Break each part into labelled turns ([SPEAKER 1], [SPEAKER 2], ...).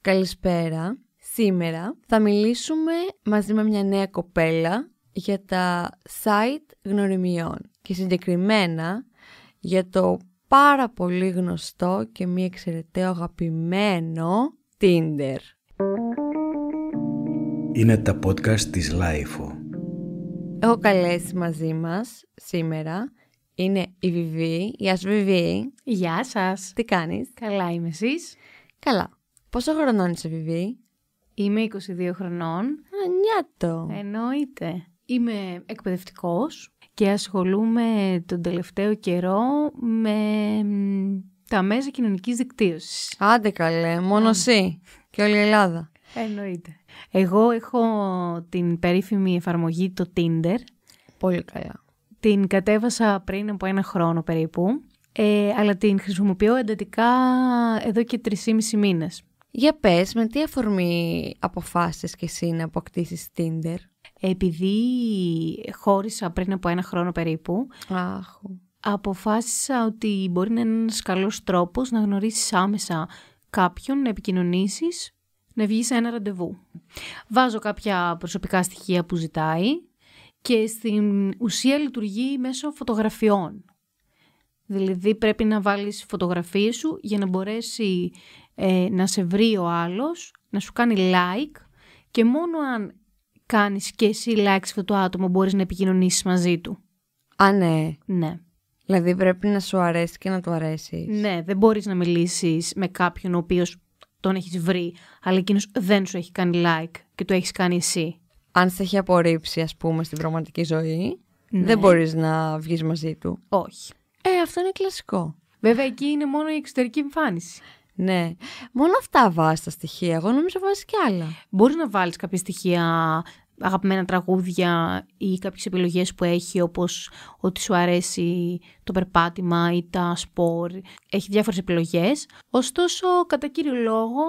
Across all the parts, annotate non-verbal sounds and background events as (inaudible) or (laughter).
[SPEAKER 1] Καλησπέρα. Σήμερα θα μιλήσουμε μαζί με μια νέα κοπέλα για τα site γνωριμιών και συγκεκριμένα για το πάρα πολύ γνωστό και μη εξαιρεταίο αγαπημένο Tinder. Είναι τα podcast της Lifeo. Έχω καλέσει μαζί μας σήμερα είναι η Βιβί. Γεια σου Βιβί. Γεια σας. Τι κάνεις. Καλά είμαι εσείς. Καλά. Πόσο χρονών είσαι, Βιβί? Είμαι 22 χρονών.
[SPEAKER 2] Ανιάτο. Εννοείται. Είμαι εκπαιδευτικός και ασχολούμαι τον τελευταίο καιρό με τα μέσα κοινωνικής δικτύωσης. Άντε καλέ, μόνο ναι. εσύ και όλη η Ελλάδα. Εννοείται. Εγώ έχω την περίφημη εφαρμογή το Tinder. Πολύ καλά. Την κατέβασα πριν από ένα χρόνο περίπου, ε, αλλά την χρησιμοποιώ εντατικά εδώ και
[SPEAKER 1] 3,5 μήνες. Για πες, με τι αφορμή αποφάσισες και εσύ να αποκτήσεις Tinder. Επειδή χώρισα πριν από ένα χρόνο περίπου,
[SPEAKER 2] αποφάσισα ότι μπορεί να είναι ένας καλός τρόπος να γνωρίσεις άμεσα κάποιον, να επικοινωνήσεις, να βγεις σε ένα ραντεβού. Βάζω κάποια προσωπικά στοιχεία που ζητάει και στην ουσία λειτουργεί μέσω φωτογραφιών. Δηλαδή πρέπει να βάλεις φωτογραφίες σου για να μπορέσει ε, να σε βρει ο άλλος, να σου κάνει like και μόνο αν κάνεις και εσύ like σε αυτό το άτομο μπορείς να επικοινωνήσεις μαζί του. Α, ναι. Ναι.
[SPEAKER 1] Δηλαδή πρέπει να σου αρέσει και να το αρέσεις.
[SPEAKER 2] Ναι, δεν μπορείς να μιλήσεις με κάποιον ο οποίος τον έχεις βρει, αλλά εκείνος δεν σου έχει κάνει like και το έχεις κάνει εσύ.
[SPEAKER 1] Αν σε έχει απορρίψει, ας πούμε, στην πραγματική ζωή, δεν ναι. μπορείς να βγεις μαζί του. Όχι.
[SPEAKER 2] Ε, αυτό είναι κλασικό. Βέβαια, εκεί είναι μόνο η εξωτερική εμφάνιση.
[SPEAKER 1] Ναι. Μόνο αυτά βάζεις τα στοιχεία. Εγώ νομίζω βάζεις και άλλα. Μπορεί να βάλεις κάποια στοιχεία
[SPEAKER 2] αγαπημένα τραγούδια ή κάποιες επιλογές που έχει όπως ότι σου αρέσει το περπάτημα ή τα σπορ. Έχει διάφορες επιλογές. Ωστόσο, κατά κύριο λόγο,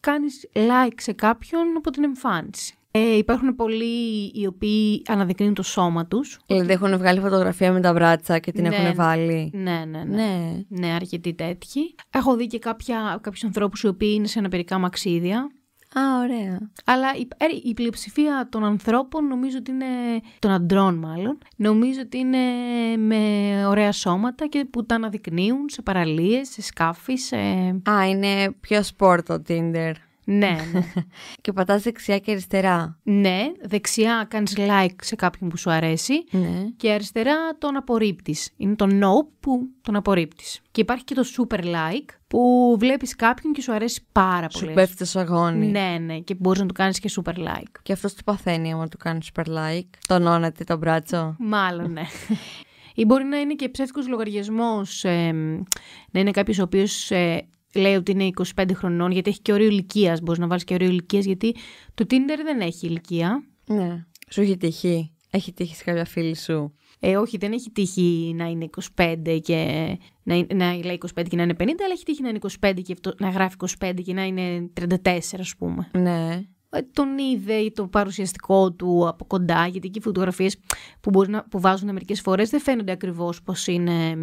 [SPEAKER 2] κάνεις like σε κάποιον από την εμφάνιση.
[SPEAKER 1] Ε, υπάρχουν πολλοί οι οποίοι αναδεικνύουν το σώμα τους. Δηλαδή έχουν βγάλει φωτογραφία με τα μπράτσα και την ναι. έχουν βάλει.
[SPEAKER 2] Ναι, ναι, ναι. Ναι, ναι αρκετοί τέτοιοι. Έχω δει και κάποιους ανθρώπους οι οποίοι είναι σε αναπηρικά μαξίδια. Α, ωραία. Αλλά η, ε, η πλειοψηφία των ανθρώπων νομίζω ότι είναι. των αντρών, μάλλον. Νομίζω ότι είναι με
[SPEAKER 1] ωραία σώματα και που τα αναδεικνύουν σε παραλίες, σε σκάφη, σε. Α, είναι πιο σπορ το Tinder. Ναι, (laughs) ναι. και πατάς δεξιά και αριστερά. Ναι,
[SPEAKER 2] δεξιά κάνεις like σε κάποιον που σου αρέσει ναι. και αριστερά τον απορρίπτεις. Είναι το no που τον απορρίπτεις. Και υπάρχει και το super like που βλέπεις κάποιον και
[SPEAKER 1] σου αρέσει πάρα πολύ. Σου πέφτει το σαγόνι. Ναι, ναι, και μπορείς να του κάνεις και super like. Και αυτός το παθαίνει άμα του κάνεις super like. Τονώνεται τον μπράτσο. Μάλλον, ναι. ή μπορεί να είναι και ψεύτικος λογαριασμός, ε, να είναι κάποιος ο οποίος ε, λέει ότι είναι
[SPEAKER 2] 25 χρονών, γιατί έχει και όριο ηλικίας. Μπορείς να βάλεις και όριο ηλικίας, γιατί το Tinder δεν έχει ηλικία. Ναι. Σου έχει τύχει. Έχει τύχει σε κάποια φίλη σου. Ε, όχι, δεν έχει τύχει να είναι 25 και να, να λέει 25 και να είναι 50, αλλά έχει τύχει να είναι 25 και να γράφει 25 και να είναι 34, ας πούμε. Ναι. Ε, τον είδε ή το παρουσιαστικό του από κοντά, γιατί και οι φωτογραφίες που, που βάζουν μερικές φορές δεν φαίνονται ακριβώς πως είναι,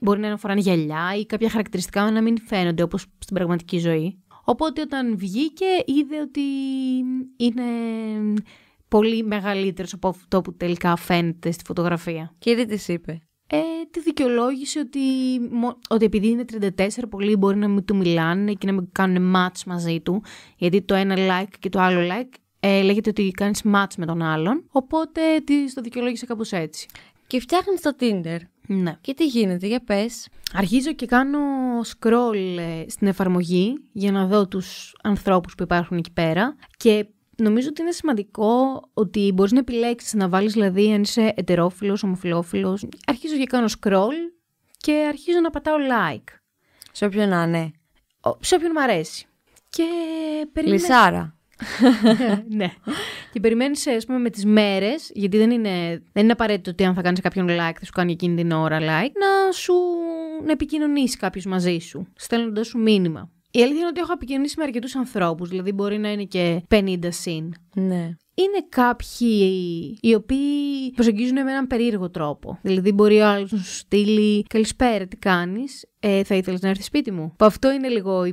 [SPEAKER 2] μπορεί να φοράνε γυαλιά ή κάποια χαρακτηριστικά να μην φαίνονται όπως στην πραγματική ζωή. Οπότε όταν βγήκε είδε ότι είναι πολύ μεγαλύτερος από αυτό που τελικά φαίνεται στη φωτογραφία. Και τι της είπε ε, τη δικαιολόγησε ότι, ότι επειδή είναι 34 πολλοί μπορεί να μην του μιλάνε και να μην κάνουν match μαζί του γιατί το ένα like και το άλλο like ε, λέγεται ότι κάνεις match με τον άλλον οπότε τη το δικαιολόγησε κάπως έτσι. Και φτιάχνεις το Tinder.
[SPEAKER 1] Ναι. Και τι γίνεται, για πες,
[SPEAKER 2] Αρχίζω και κάνω scroll ε, στην εφαρμογή για να δω τους ανθρώπους που υπάρχουν εκεί πέρα και νομίζω ότι είναι σημαντικό ότι μπορείς να επιλέξεις να βάλεις, δηλαδή, αν είσαι ετερόφιλος, ομοφιλόφιλος, Αρχίζω και κάνω scroll και αρχίζω να πατάω like. Σε όποιον να είναι. Σε όποιον μου αρέσει. Και περιμένεις. Λυσάρα. (laughs) ναι. Και περιμένεις, ας πούμε, με τις μέρες, γιατί δεν είναι, δεν είναι απαραίτητο ότι αν θα κάνεις κάποιον like, θα σου κάνει εκείνη την ώρα like, να σου να επικοινωνήσεις κάποιος μαζί σου, στέλνοντας σου μήνυμα. Η αλήθεια είναι ότι έχω επικοινωνήσει με αρκετούς ανθρώπους, δηλαδή μπορεί να είναι και 50 συν. Ναι είναι κάποιοι οι οποίοι προσεγγίζουν με έναν περίεργο τρόπο. Δηλαδή, μπορεί ο άλλος να σου στείλει Καλησπέρα, τι κάνεις, ε, θα ήθελες να έρθεις σπίτι μου. Που αυτό είναι λίγο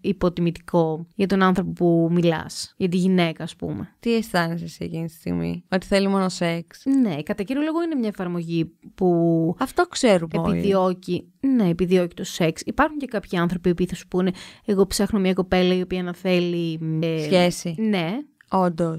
[SPEAKER 1] υποτιμητικό για τον άνθρωπο που μιλάς, για τη γυναίκα, ας πούμε. Τι αισθάνεσαι σε εκείνη τη στιγμή, Ότι θέλει μόνο σεξ.
[SPEAKER 2] Ναι, κατά κύριο λόγο είναι μια εφαρμογή που. Αυτό ξέρουμε. Επιδιώκει. Όλοι. Ναι, επιδιώκει το σεξ. Υπάρχουν και κάποιοι άνθρωποι που θα σου πούνε Εγώ ψάχνω μια κοπέλα
[SPEAKER 1] η οποία να θέλει.
[SPEAKER 2] Ε, Σχέση. Ναι,
[SPEAKER 1] Όντως.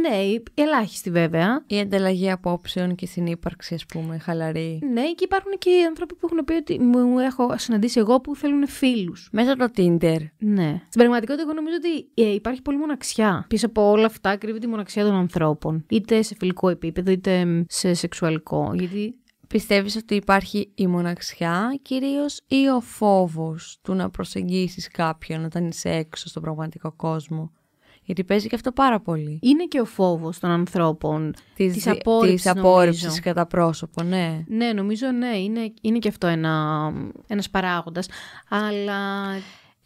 [SPEAKER 1] Ναι, ελάχιστη βέβαια. Η ανταλλαγή απόψεων και συνύπαρξη, ας πούμε, χαλαρή.
[SPEAKER 2] Ναι, και υπάρχουν και οι άνθρωποι που έχουν πει ότι μου έχω συναντήσει εγώ που θέλουν φίλους.
[SPEAKER 1] Μέσα από το Tinder.
[SPEAKER 2] Ναι. Στην πραγματικότητα, εγώ νομίζω ότι ε, υπάρχει πολύ μοναξιά. Πίσω από όλα αυτά κρύβεται η μοναξιά των
[SPEAKER 1] ανθρώπων. Είτε σε φιλικό επίπεδο, είτε σε σεξουαλικό. Γιατί Πιστεύεις ότι υπάρχει η μοναξιά κυρίως ή ο φόβος του να προσεγγίσεις κάποιον όταν είσαι έξω στον πραγματικό κόσμο γιατί παίζει και αυτό πάρα πολύ. Είναι και ο φόβος των ανθρώπων της απόρριψη κατά πρόσωπο, ναι.
[SPEAKER 2] Ναι, νομίζω ναι,
[SPEAKER 1] είναι, είναι και αυτό ένα ένας παράγοντας. Αλλά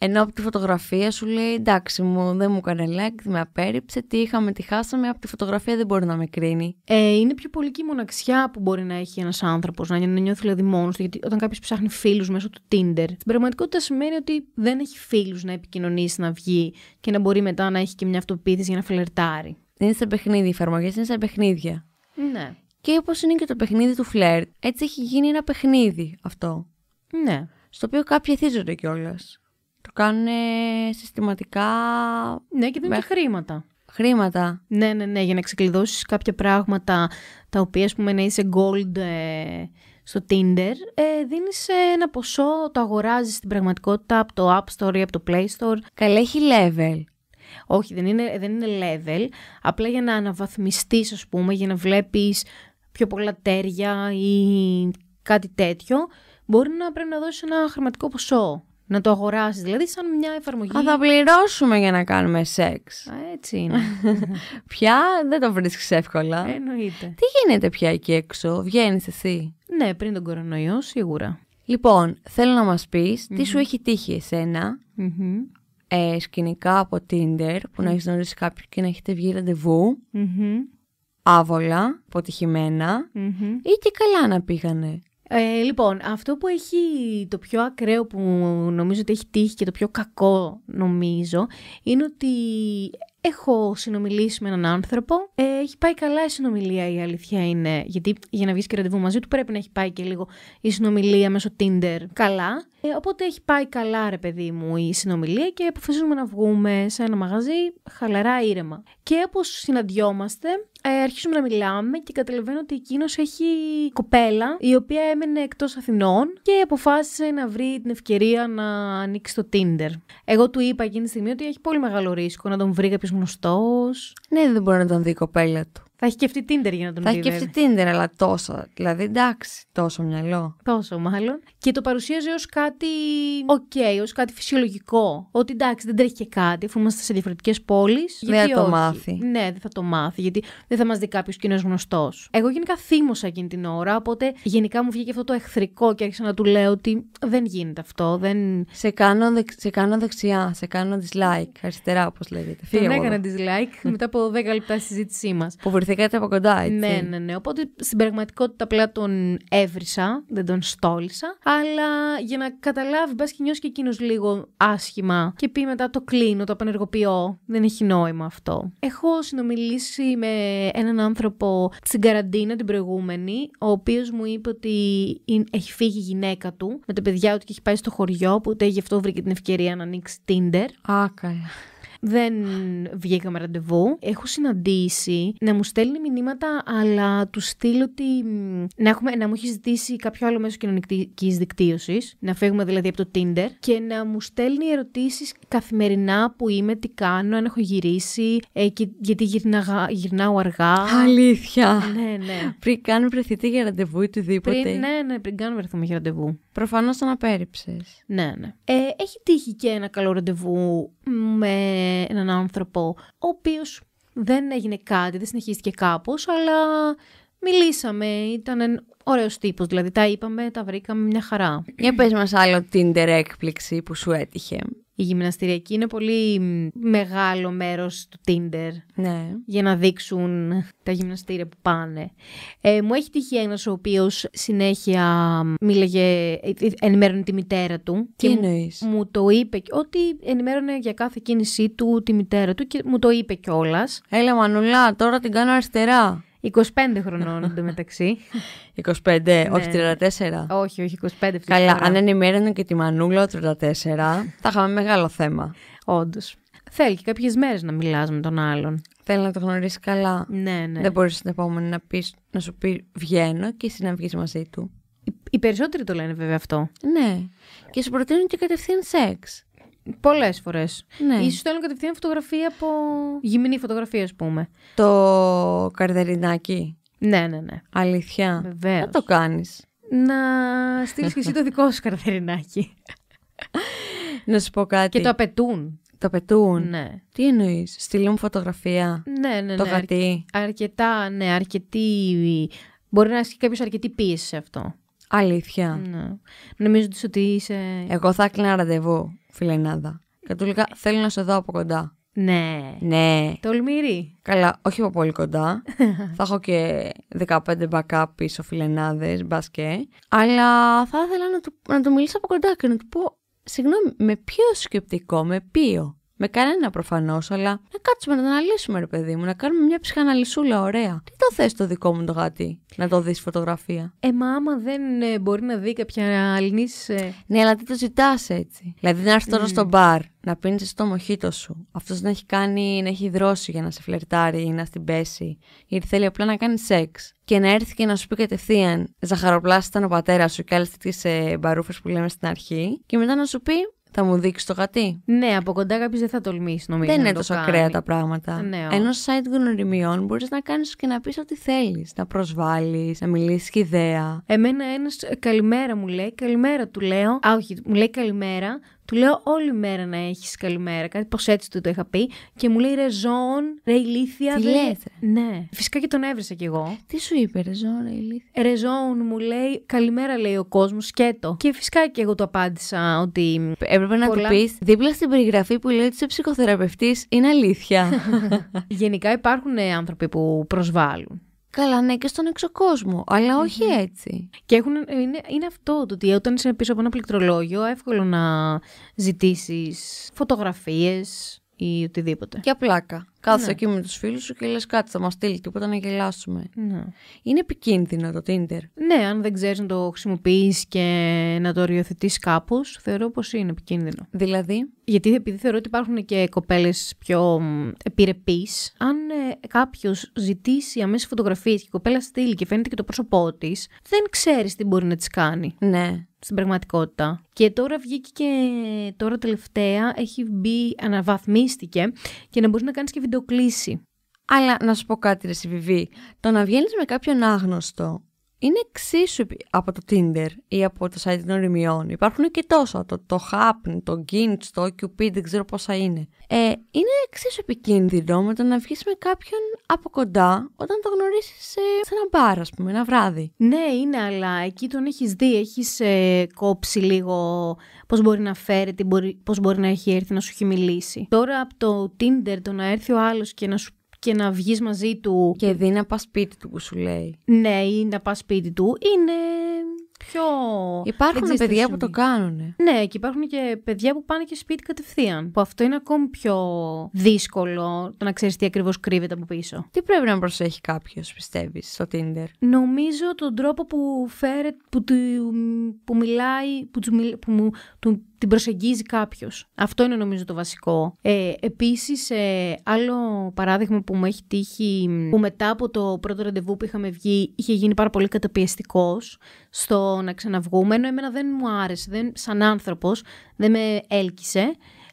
[SPEAKER 1] ενώ από τη φωτογραφία σου λέει εντάξει μου δεν μου έκανε like, με απέρριψε, τι είχαμε, τι χάσαμε, από τη φωτογραφία δεν μπορεί να με κρίνει. Ε, είναι πιο πολύ και η μοναξιά που μπορεί να έχει ένας άνθρωπος, να νιώθει
[SPEAKER 2] δηλαδή μόνος του, γιατί όταν κάποιος ψάχνει φίλους μέσω του Tinder, στην πραγματικότητα σημαίνει ότι δεν έχει φίλους να επικοινωνήσει, να βγει και να μπορεί μετά να έχει και μια αυτοποίθηση για να φλερτάρει. Είναι σαν παιχνίδι,
[SPEAKER 1] οι εφαρμογές είναι σαν παιχνίδια. Ναι. Και όπως είναι και το παιχνίδι του φλερτ, έτσι έχει γίνει ένα παιχνίδι αυτό. Ναι. Στο οποίο κάποιοι εθίζονται κιόλας. Το κάνουν συστηματικά. Ναι, και δίνουν και χρήματα. Χρήματα. Ναι, ναι, ναι, για να
[SPEAKER 2] ξεκλειδώσεις κάποια πράγματα τα οποία, ας πούμε, να είσαι gold ε, στο Tinder, ε, δίνεις ένα ποσό, το αγοράζεις στην πραγματικότητα από το App Store ή από το Play Store. Καλά, έχει level. Όχι, δεν είναι, δεν είναι level. Απλά για να αναβαθμιστείς, ας πούμε, για να βλέπεις πιο πολλά τέρια ή κάτι τέτοιο, μπορεί να πρέπει να δώσεις ένα χρηματικό ποσό. Να το αγοράσεις, δηλαδή, σαν μια εφαρμογή. Α, θα
[SPEAKER 1] πληρώσουμε για να κάνουμε σεξ. Α, έτσι είναι. (laughs) πια δεν το βρίσκεις εύκολα. Εννοείται. Τι γίνεται πια εκεί έξω, βγαίνεις εσύ. Ναι, πριν τον κορονοϊό, σίγουρα. Λοιπόν, θέλω να μας πεις τι σου έχει τύχει εσένα. Ε, σκηνικά από Tinder που να έχεις γνωρίσει κάποιον και να έχετε βγει ραντεβού, άβολα, αποτυχημένα ή και καλά να πήγανε.
[SPEAKER 2] Ε, λοιπόν, αυτό που έχει το πιο ακραίο που νομίζω ότι έχει τύχει και το πιο κακό νομίζω είναι ότι έχω συνομιλήσει με έναν άνθρωπο. Ε, έχει πάει καλά η συνομιλία η αλήθεια είναι. Γιατί για να βγεις και ραντεβού μαζί του πρέπει να έχει πάει και λίγο η συνομιλία μέσω Tinder καλά. Ε, οπότε έχει πάει καλά ρε παιδί μου η συνομιλία και αποφασίζουμε να βγούμε σε ένα μαγαζί χαλαρά ήρεμα. Και όπως συναντιόμαστε ε, Αρχίσουμε να μιλάμε και καταλαβαίνω ότι εκείνος έχει κοπέλα η οποία έμενε εκτός Αθηνών και αποφάσισε να βρει την ευκαιρία να ανοίξει το Tinder. Εγώ του είπα εκείνη τη στιγμή ότι έχει πολύ μεγάλο ρίσκο να τον βρει κάποιος γνωστός. Ναι, δεν μπορεί να τον δει η κοπέλα του. Θα έχει αυτή Tinder για να τον Θα έχει αυτή
[SPEAKER 1] Tinder, αλλά τόσο. Δηλαδή, εντάξει, τόσο μυαλό.
[SPEAKER 2] Τόσο μάλλον. Και το παρουσίαζε ως κάτι. Οκ, okay, ως κάτι φυσιολογικό. Ότι εντάξει, δεν τρέχει και κάτι, αφού είμαστε σε διαφορετικές πόλεις. Δεν θα όχι. το μάθει. Ναι, δεν θα το μάθει, γιατί δεν θα μας δει κάποιος κοινός γνωστός. Εγώ γενικά θύμωσα εκείνη την ώρα, οπότε γενικά μου βγήκε αυτό το
[SPEAKER 1] εχθρικό και άρχισα να του λέω ότι δεν γίνεται αυτό. Δεν... Σε, κάνω δεξ... σε κάνω δεξιά, σε κάνω dislike. Αριστερά, όπως λέγεται. Τον έκανα
[SPEAKER 2] dislike μετά από 10 λεπτά συζήτησή μας κάτι από κοντά, έτσι. Ναι, ναι, ναι. Οπότε στην πραγματικότητα απλά τον έβρισα, δεν τον στόλισα. Αλλά για να καταλάβει, μπας και νιώσεις και εκείνος λίγο άσχημα και πει μετά το κλείνω, το απενεργοποιώ. Δεν έχει νόημα αυτό. Έχω συνομιλήσει με έναν άνθρωπο στην καραντίνα την προηγούμενη, ο οποίος μου είπε ότι έχει φύγει η γυναίκα του με τα παιδιά του και έχει πάει στο χωριό, που ούτε γι' αυτό βρήκε την ευκαιρία να ανοίξει Tinder. Α, καλά. Δεν βγήκαμε ραντεβού. Έχω συναντήσει να μου στέλνει μηνύματα, αλλά του στείλω ότι να, έχουμε, να μου έχει ζητήσει κάποιο άλλο μέσο κοινωνικής δικτύωσης, να φύγουμε δηλαδή από το Tinder και να μου στέλνει ερωτήσεις καθημερινά που είμαι, τι κάνω, αν έχω γυρίσει, ε, και, γιατί γυρνάω αργά. Αλήθεια. Ναι, ναι. Πριν κάνουμε βρεθείτε για ραντεβού ή οτιδήποτε. Πριν, ναι, ναι, πριν κάνουμε βρεθούμε για ραντεβού. Προφανώς τον απέρριψες. Ναι, ναι. Ε, έχει τύχει και ένα καλό ραντεβού με έναν άνθρωπο ο οποίος δεν έγινε κάτι, δεν συνεχίστηκε κάπως, αλλά μιλήσαμε, ήταν ένα ωραίος τύπος, δηλαδή τα είπαμε, τα βρήκαμε μια χαρά. Για πες μας άλλο την έκπληξη που σου έτυχε η γυμναστηριακή είναι πολύ μεγάλο μέρος του Tinder ναι. για να δείξουν τα γυμναστήρια που πάνε. Ε, μου έχει τύχει ένας ο οποίος συνέχεια μίλαγε, ε, ε, ενημέρωνε τη μητέρα του. Τι και Μου, μου το είπε ότι ενημέρωνε για κάθε κίνησή του τη μητέρα του και μου το είπε κιόλας. Έλα Μανουλά, τώρα την κάνω αριστερά. 25 χρονών (laughs) εντωμεταξύ.
[SPEAKER 1] 25, ναι. όχι 34.
[SPEAKER 2] Όχι, όχι 25. Καλά, αν
[SPEAKER 1] ενημέρωνε και τη Μανούλα 34, θα είχαμε μεγάλο θέμα. Όντως. Θέλει και κάποιες μέρες να μιλάς με τον άλλον. Θέλει να το γνωρίσεις καλά. Ναι, ναι. Δεν μπορείς την επόμενη να, πεις, να σου πει βγαίνω και εσύ να βγεις μαζί του. Οι
[SPEAKER 2] περισσότεροι το λένε βέβαια αυτό.
[SPEAKER 1] Ναι. Και σου προτείνουν και κατευθείαν σεξ. Πολλές φορές. Ναι. σω
[SPEAKER 2] στέλνουν κατευθείαν φωτογραφία από.
[SPEAKER 1] γυμνή φωτογραφία, ας πούμε. Το καρδερινάκι. Ναι, ναι, ναι. Αλήθεια. Βεβαίως. Να το κάνεις. Να στείλεις και εσύ το δικό σου καρδερινάκι. να σου πω κάτι. Και το απαιτούν. Το απαιτούν. Ναι. Τι εννοείς, στείλουν φωτογραφία. Ναι, ναι, ναι. το ναι.
[SPEAKER 2] Αρκετά, ναι, αρκετή. Μπορεί να έχει κάποιος αρκετή πίεση σε αυτό.
[SPEAKER 1] Αλήθεια. Ναι. νομίζω ότι είσαι. Εγώ θα έκλεινα ραντεβού, φιλενάδα. Και του λέγα, θέλω να σε δω από κοντά. Ναι. Ναι. Τολμηρή. Καλά, όχι από πολύ κοντά. (laughs) θα έχω και 15 backup πίσω φιλενάδε, μπας και. Αλλά θα ήθελα να το να του μιλήσω από κοντά και να του πω, συγγνώμη, με ποιο σκεπτικό, με ποιο. Με κανένα προφανώς, αλλά να κάτσουμε να το αναλύσουμε, ρε παιδί μου, να κάνουμε μια ψυχαναλυσούλα ωραία. Τι το θες το δικό μου το γάτι, να το δεις φωτογραφία.
[SPEAKER 2] Ε, μα άμα δεν ε, μπορεί να δει κάποια αλληνή. Ε...
[SPEAKER 1] Ναι, αλλά τι το ζητάς έτσι. Δηλαδή να έρθεις τώρα mm. στο μπαρ, να πίνεις το μοχίτο σου. Αυτός να έχει κάνει, να έχει δρώσει για να σε φλερτάρει ή να στην πέσει. Γιατί θέλει απλά να κάνει σεξ. Και να έρθει και να σου πει κατευθείαν, ζαχαροπλάστα ήταν ο πατέρας σου και άλλες τέτοιες μπαρούφες που λέμε στην αρχή. Και μετά να σου πει, θα μου δείξεις το γατί. Ναι, από κοντά κάποιος δεν θα τολμήσει νομίζω. Δεν είναι το τόσο ακραία τα πράγματα. Ναι, Ενώ site γνωριμιών μπορείς να κάνεις και να πεις ό,τι θέλεις. Να προσβάλλεις, να μιλήσεις ιδέα. Εμένα ένας
[SPEAKER 2] καλημέρα μου λέει, καλημέρα του λέω. Α, όχι, μου λέει καλημέρα. Του λέω όλη μέρα να έχεις καλημέρα. Κάτι πως έτσι του το είχα πει. Και μου λέει ρε ζών, ρε ηλίθια. Τι Ναι. Φυσικά και τον έβρισα κι εγώ. Τι σου είπε, ρε ζών, ρε ηλίθια. Ρε μου λέει καλημέρα, λέει ο κόσμος, σκέτο. Και φυσικά και εγώ το απάντησα ότι. Έπρεπε να πολλά... του πεις δίπλα στην περιγραφή που λέει ότι είσαι ψυχοθεραπευτής είναι αλήθεια. (laughs) Γενικά υπάρχουν άνθρωποι που προσβάλλουν.
[SPEAKER 1] Καλά, ναι, και στον εξωκόσμο, όχι έτσι. Και έχουν, είναι, είναι
[SPEAKER 2] αυτό το ότι όταν είσαι πίσω από ένα πληκτρολόγιο, εύκολο να ζητήσεις φωτογραφίες, ή οτιδήποτε. Για
[SPEAKER 1] πλάκα. Κάθε ναι. εκεί με τους φίλους σου και λες κάτι, θα μας στείλει τίποτα να γελάσουμε. Ναι. Είναι επικίνδυνο το Tinder.
[SPEAKER 2] Ναι, αν δεν ξέρεις να το χρησιμοποιείς και να το οριοθετείς κάπως, θεωρώ πως είναι επικίνδυνο. Δηλαδή. Γιατί επειδή θεωρώ ότι υπάρχουν και κοπέλες πιο επιρρεπείς, αν ε, κάποιος ζητήσει αμέσως φωτογραφίες και η κοπέλα στείλει και φαίνεται και το πρόσωπό της, δεν ξέρεις τι μπορεί να της κάνει. Ναι στην πραγματικότητα. Και τώρα βγήκε και τώρα τελευταία, έχει
[SPEAKER 1] μπει, αναβαθμίστηκε και να μπορείς να κάνεις και βιντεοκλήση. Αλλά να σου πω κάτι ρε βιβλίο. το να βγαίνεις με κάποιον άγνωστο είναι εξίσου από το Tinder ή από το site των Υπάρχουν και τόσα, το, το Happn, το Ginch, το OQP, δεν ξέρω πόσα είναι. Ε, είναι εξίσου επικίνδυνο με το να βγεις με κάποιον από κοντά όταν το γνωρίσεις σε, σε ένα μπαρ, ας πούμε, ένα βράδυ. Ναι, είναι, αλλά εκεί τον έχεις δει,
[SPEAKER 2] έχεις ε, κόψει λίγο πώς μπορεί να φέρει, πώς μπορεί να έχει έρθει να σου έχει μιλήσει. Τώρα από το Tinder το να έρθει ο άλλος και να σου και να βγεις μαζί του.
[SPEAKER 1] Και δει να πας σπίτι του που σου λέει.
[SPEAKER 2] Ναι, ή να πας σπίτι του. Είναι πιο.
[SPEAKER 1] Υπάρχουν παιδιά που το κάνουν.
[SPEAKER 2] Ναι, και υπάρχουν και παιδιά που πάνε και σπίτι κατευθείαν. Που αυτό είναι ακόμη πιο δύσκολο το να ξέρεις τι ακριβώς κρύβεται από πίσω. Τι πρέπει να προσέχει
[SPEAKER 1] κάποιος, πιστεύεις, στο Tinder.
[SPEAKER 2] Νομίζω τον τρόπο που φέρε, που, που μιλάει, που, μου, την προσεγγίζει κάποιος. Αυτό είναι νομίζω το βασικό. Ε, Επίσης, ε, άλλο παράδειγμα που μου έχει τύχει, που μετά από το πρώτο ραντεβού που είχαμε βγει, είχε γίνει πάρα πολύ καταπιεστικός στο να ξαναβγούμε. Ενώ εμένα δεν μου άρεσε, δεν, σαν άνθρωπος, δεν με έλκυσε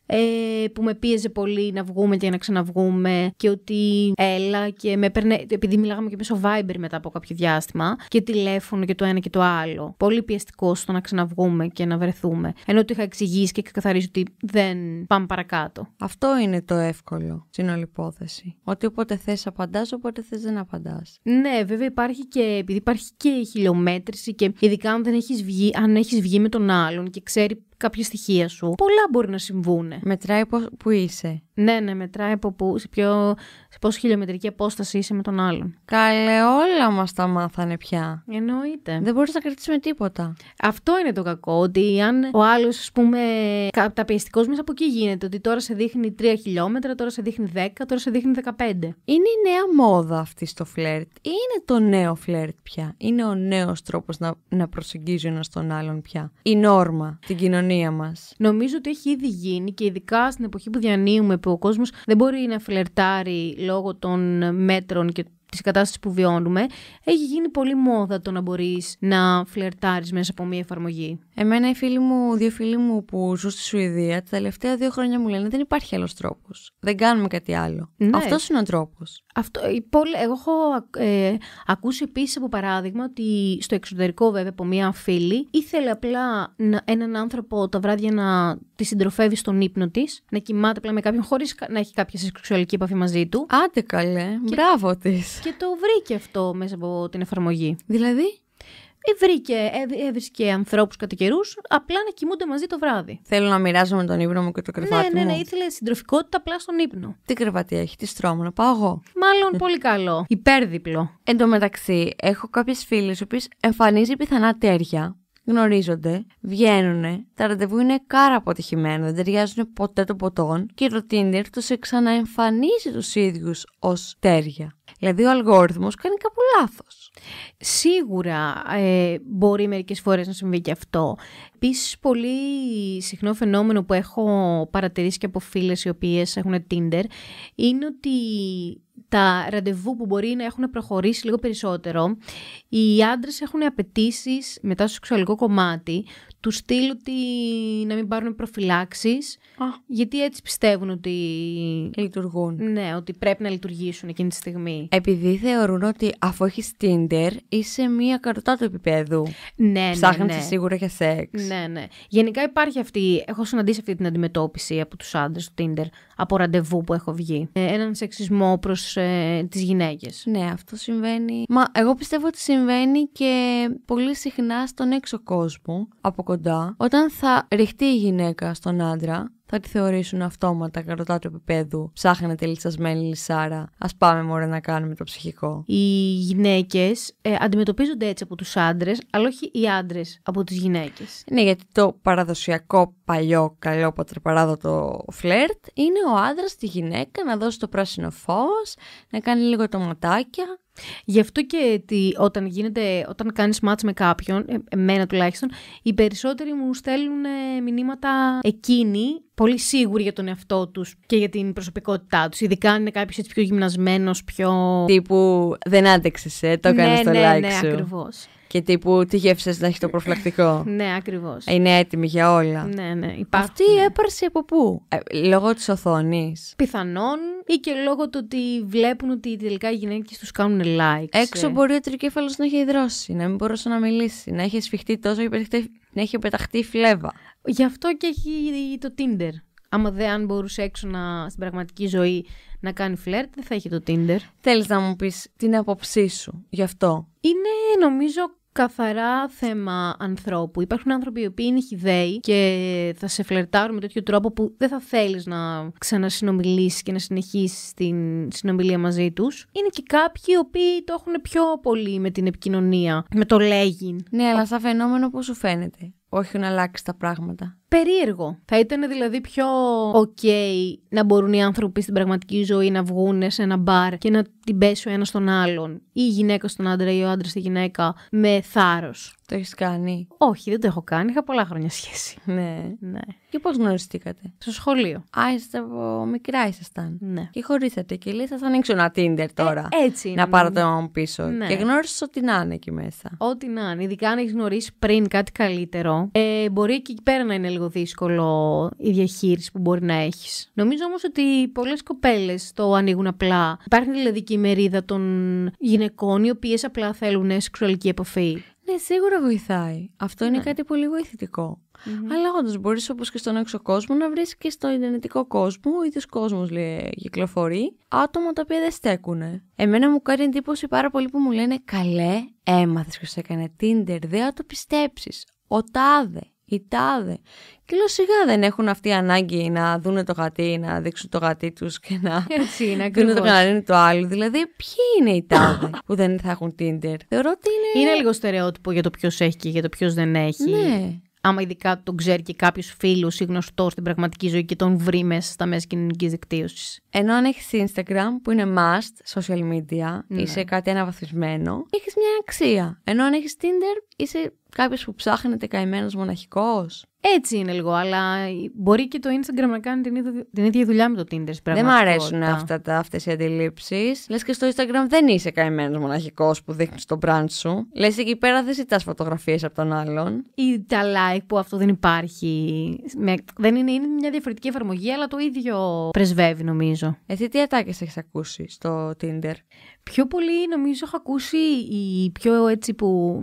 [SPEAKER 2] ε, που με πίεζε πολύ να βγούμε και να ξαναβγούμε και ότι έλα και με έπαιρνε, επειδή μιλάγαμε και μέσω Viber μετά από κάποιο διάστημα και τηλέφωνο και το ένα και το άλλο. Πολύ πιεστικό στο να ξαναβγούμε και να βρεθούμε. Ενώ το είχα εξηγήσει και καθαρίσει ότι δεν
[SPEAKER 1] πάμε παρακάτω. Αυτό είναι το εύκολο στην όλη υπόθεση. Ότι όποτε θες απαντάς, όποτε θες δεν απαντάς.
[SPEAKER 2] Ναι, βέβαια υπάρχει και επειδή υπάρχει και η χιλιομέτρηση και ειδικά αν δεν έχεις βγει, αν έχεις βγει με τον άλλον και ξέρει κάποια στοιχεία σου. Πολλά μπορεί να συμβούν. Μετράει
[SPEAKER 1] που είσαι. Ναι, ναι, μετράει από πού, σε, σε πόση χιλιομετρική απόσταση είσαι με τον άλλον. Καλέ, όλα μας τα μάθανε πια.
[SPEAKER 2] Εννοείται.
[SPEAKER 1] Δεν μπορείς να με τίποτα. Αυτό είναι το κακό. Ότι αν ο άλλος, ας πούμε, καταπιεστικό μέσα από εκεί γίνεται. Ότι
[SPEAKER 2] τώρα σε δείχνει 3 χιλιόμετρα, τώρα σε δείχνει 10, τώρα σε δείχνει 15. Είναι
[SPEAKER 1] η νέα μόδα αυτή στο φλερτ. Είναι το νέο φλερτ πια. Είναι ο νέος τρόπος να, να προσεγγίζει ένας τον άλλον πια. Η νόρμα, την κοινωνία μας.
[SPEAKER 2] Νομίζω ότι έχει ήδη γίνει και ειδικά στην εποχή που διανύουμε ο κόσμος δεν μπορεί να φλερτάρει λόγω των μέτρων και της κατάστασης που βιώνουμε, έχει γίνει πολύ μόδα το να μπορείς να φλερτάρεις μέσα από μια εφαρμογή.
[SPEAKER 1] Εμένα οι φίλοι μου, δύο φίλοι μου που ζουν στη Σουηδία, τα τελευταία δύο χρόνια μου λένε δεν υπάρχει άλλος τρόπος. Δεν κάνουμε κάτι άλλο. Ναι. Αυτός είναι ο τρόπος. Αυτό είναι Εγώ έχω
[SPEAKER 2] ε, ακούσει επίσης από παράδειγμα ότι στο εξωτερικό, βέβαια, από μια φίλη ήθελε απλά να, έναν άνθρωπο τα βράδια να τη συντροφεύει στον ύπνο της, να κοιμάται απλά με κάποιον χωρίς να έχει κάποια σεξουαλική επαφή μαζί του. Άντε καλέ. Και... Μπράβο της. Και το βρήκε αυτό μέσα από την εφαρμογή. Δηλαδή. Ε, βρήκε, ε, ε, έβρισκε
[SPEAKER 1] ανθρώπους κατά καιρούς, απλά να κοιμούνται μαζί το βράδυ. Θέλω να μοιράζομαι τον ύπνο μου και το κρεβάτι. Ναι, ναι, ναι, ήθελε συντροφικότητα απλά στον ύπνο. Τι κρεβάτι έχει, τι στρώμα να πάω εγώ. Μάλλον πολύ καλό. Υπέρδιπλο. Εν τω μεταξύ, έχω κάποιες φίλες οι οποίες εμφανίζει πιθανά τέρια. Γνωρίζονται, βγαίνουν, τα ραντεβού είναι κάρα αποτυχημένα, δεν ταιριάζουν ποτέ των ποτών και το Tinder τους εξαναεμφανίζει τους ίδιους ως τέρια. Δηλαδή ο αλγόριθμος κάνει κάπου λάθος. Σίγουρα ε, μπορεί μερικές φορές να
[SPEAKER 2] συμβεί και αυτό. Επίσης, πολύ συχνό φαινόμενο που έχω παρατηρήσει και από φίλες οι οποίες έχουν Tinder είναι ότι τα ραντεβού που μπορεί να έχουν προχωρήσει λίγο περισσότερο, οι άντρες έχουν απαιτήσεις μετά στο σεξουαλικό κομμάτι, του στείλω ότι να μην πάρουν προφυλάξεις. γιατί έτσι πιστεύουν ότι... Λειτουργούν. Ναι, ότι πρέπει να λειτουργήσουν εκείνη τη στιγμή. Επειδή θεωρούν ότι αφού έχεις Tinder, είσαι μία κατωτά του επίπεδου. Ναι, ναι, ναι, ναι. σίγουρα για σεξ. Ναι, ναι. Γενικά υπάρχει αυτή, έχω συναντήσει αυτή την αντιμετώπιση από τους άντρες του Tinder, από ραντεβού που έχω βγει. Ε, έναν σεξισμό προς ε, τις γυναίκες. Ναι,
[SPEAKER 1] αυτό συμβαίνει. Μα εγώ πιστεύω ότι συμβαίνει και πολύ συχνά στον έξω κόσμο, από κοντά, όταν θα ρηχτεί η γυναίκα στον άντρα, θα τη θεωρήσουν αυτόματα κατά του επίπεδου. Ψάχνετε λιτσασμένη λισάρα. Ας πάμε μωρέ να κάνουμε το ψυχικό. Οι γυναίκες ε, αντιμετωπίζονται έτσι από τους άντρες, αλλά όχι οι άντρες από τις γυναίκες. Ναι, γιατί το παραδοσιακό παλιό καλό πατρεπαράδοτο φλερτ είναι ο άντρας στη γυναίκα να δώσει το πράσινο φως, να κάνει λίγο το ματάκια,
[SPEAKER 2] Γι' αυτό και όταν, γίνεται, όταν κάνεις μάτς με κάποιον, ε, εμένα τουλάχιστον, οι περισσότεροι μου στέλνουν ε, μηνύματα εκείνοι, πολύ σίγουροι για τον εαυτό τους και για την προσωπικότητά τους. Ειδικά αν είναι κάποιος έτσι πιο γυμνασμένος, πιο... Τύπου
[SPEAKER 1] δεν άντεξες, το έκανες ναι, το ναι, like ναι, σου. Ναι, ακριβώς. Και τύπου τι γεύσες να έχει το προφυλακτικό. (laughs) ναι, ακριβώς. Ε, είναι έτοιμη για όλα. Ναι, ναι. Υπάρχει, Αυτή η έπαρση από πού. Ε, λόγω της οθόνης.
[SPEAKER 2] Πιθανόν ή και λόγω του ότι βλέπουν ότι τελικά οι γυναίκες τους
[SPEAKER 1] κάνουν like. Έξω ε. μπορεί ο τρικέφαλος να έχει υδρώσει, να μην μπορούσε να μιλήσει, να έχει σφιχτεί τόσο, και να έχει πεταχτεί φλέβα. Γι' αυτό και έχει το Tinder. Άμα δε αν μπορούσε
[SPEAKER 2] έξω να, στην πραγματική ζωή να κάνει φλερτ, δεν θα έχει το Tinder. Θέλεις να μου πεις την
[SPEAKER 1] άποψή σου γι' αυτό.
[SPEAKER 2] Είναι νομίζω καθαρά θέμα ανθρώπου. Υπάρχουν άνθρωποι οι οποίοι είναι χιδαίοι και θα σε φλερτάρουν με τέτοιο τρόπο που δεν θα θέλεις να ξανασυνομιλήσεις και να συνεχίσεις την συνομιλία μαζί τους. Είναι και κάποιοι οι οποίοι το έχουν πιο πολύ με την επικοινωνία, με το λέγειν.
[SPEAKER 1] Ναι, αλλά σαν φαινόμενο πώς σου φαίνεται. Όχι να αλλάξεις τα πράγματα
[SPEAKER 2] περίεργο. Θα ήταν δηλαδή πιο ok να μπορούν οι άνθρωποι στην πραγματική ζωή να βγουν σε ένα μπαρ και να την πέσει ο ένας στον άλλον, ή η γυναίκα στον άντρα ή ο άντρας στη γυναίκα, με θάρρος. Το έχεις κάνει. Όχι, δεν το έχω κάνει. Είχα πολλά χρόνια σχέση. Ναι. ναι. Και πώς γνωριστήκατε. Στο σχολείο.
[SPEAKER 1] Άιστα από μικρά ήσασταν. Ναι. Και χωρίσατε και λέει, θα ανοίξω ένα Tinder ε, τώρα. έτσι. Να πάρω τον πίσω. Ναι. Και γνώρισες ό,τι να είναι εκεί μέσα.
[SPEAKER 2] Ό,τι να είναι. Ειδικά αν έχεις γνωρίσει πριν κάτι καλύτερο, ε, μπορεί και εκεί πέρα να είναι λίγο δύσκολο η διαχείριση που μπορεί να έχεις. Νομίζω όμως ότι πολλές κοπέλες το ανοίγουν απλά. Υπάρχει δηλαδή και η μερίδα των
[SPEAKER 1] γυναικών οι οποίες απλά θέλουν σεξουαλική επαφή. Ναι, σίγουρα βοηθάει. Αυτό είναι ναι. κάτι πολύ Αλλά όντως μπορείς όπως και στον έξω κόσμο να βρεις και στο ιδανικό κόσμο, ο ίδιος κόσμος κυκλοφορεί, άτομα τα οποία δεν στέκουν. Εμένα μου κάνει εντύπωση πάρα πολύ που μου λένε Καλέ, έμαθες σε έκανε Tinder, δεν το πιστέψεις. Ο τάδε, η τάδε. Και λέω σιγά δεν έχουν αυτή ανάγκη να δούνε το γατί, να δείξουν το γατί τους και να Έτσι
[SPEAKER 2] είναι, (laughs) δούνε το κανένα
[SPEAKER 1] το άλλο. Δηλαδή ποιοι είναι οι τάδε (coughs) που δεν θα έχουν Tinder. Θεωρώ ότι είναι... Είναι λίγο στερεότυπο για το ποιος έχει και για το ποιος δεν έχει. Ναι.
[SPEAKER 2] Άμα ειδικά τον ξέρει και κάποιος φίλος ή γνωστός στην πραγματική ζωή και τον βρει μέσα στα
[SPEAKER 1] μέσα κοινωνικής δικτύωσης. Ενώ αν έχεις Instagram που είναι must, social media, ναι. είσαι κάτι αναβαθμισμένο, έχεις μια αξία. Ενώ αν έχεις Tinder είσαι Κάποιος που ψάχνεται καημένος μοναχικός. Έτσι είναι λίγο, αλλά μπορεί και το Instagram να κάνει την ίδια, δουλειά με το Tinder. Δεν μου αρέσουν αυτές οι αντιλήψεις. Λες και στο Instagram δεν είσαι καημένος μοναχικός που δείχνεις τον brand σου. Λες εκεί πέρα δεν ζητάς φωτογραφίες από τον άλλον.
[SPEAKER 2] Ή τα like που αυτό δεν υπάρχει. δεν είναι, είναι μια διαφορετική εφαρμογή, αλλά το ίδιο πρεσβεύει νομίζω. Εσύ τι ατάκες έχεις ακούσει στο Tinder. Πιο πολύ νομίζω έχω ακούσει οι πιο έτσι που